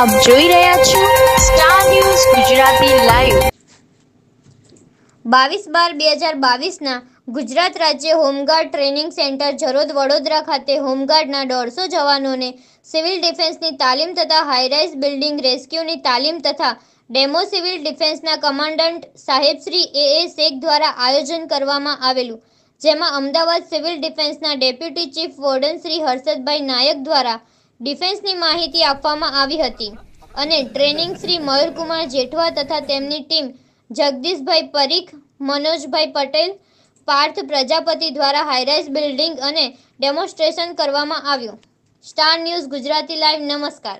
આપ જોઈ રહ્યા છો સ્ટાર ન્યૂઝ ગુજરાતી લાઈવ બાવીસ બાર બે હજાર બાવીસના ગુજરાત રાજ્ય home guard training centre Jarod Vadodara ખાતે હોમગાર્ડના દોઢસો જવાનોને સિવિલ ડિફેન્સની તાલીમ તથા હાઈરાઇઝ બિલ્ડિંગ રેસ્ક્યુની તાલીમ તથા ડેમો સિવિલ ડિફેન્સના કમાન્ડન્ટ સાહેબશ્રી એ એ શેખ દ્વારા આયોજન કરવામાં આવેલું જેમાં અમદાવાદ સિવિલ ડિફેન્સના deputy chief warden Shri Harshadbhai Nayak દ્વારા ડિફેન્સની માહિતી આપવામાં આવી હતી અને ટ્રેનિંગ શ્રી મયુરકુમાર જેઠવા તથા તેમની ટીમ જગદીશભાઈ પરીખ મનોજભાઈ પટેલ પાર્થ પ્રજાપતિ દ્વારા હાઈરાઇઝ બિલ્ડિંગ અને ડેમોન્સ્ટ્રેશન કરવામાં આવ્યું સ્ટાર ન્યૂઝ ગુજરાતી લાઈવ નમસ્કાર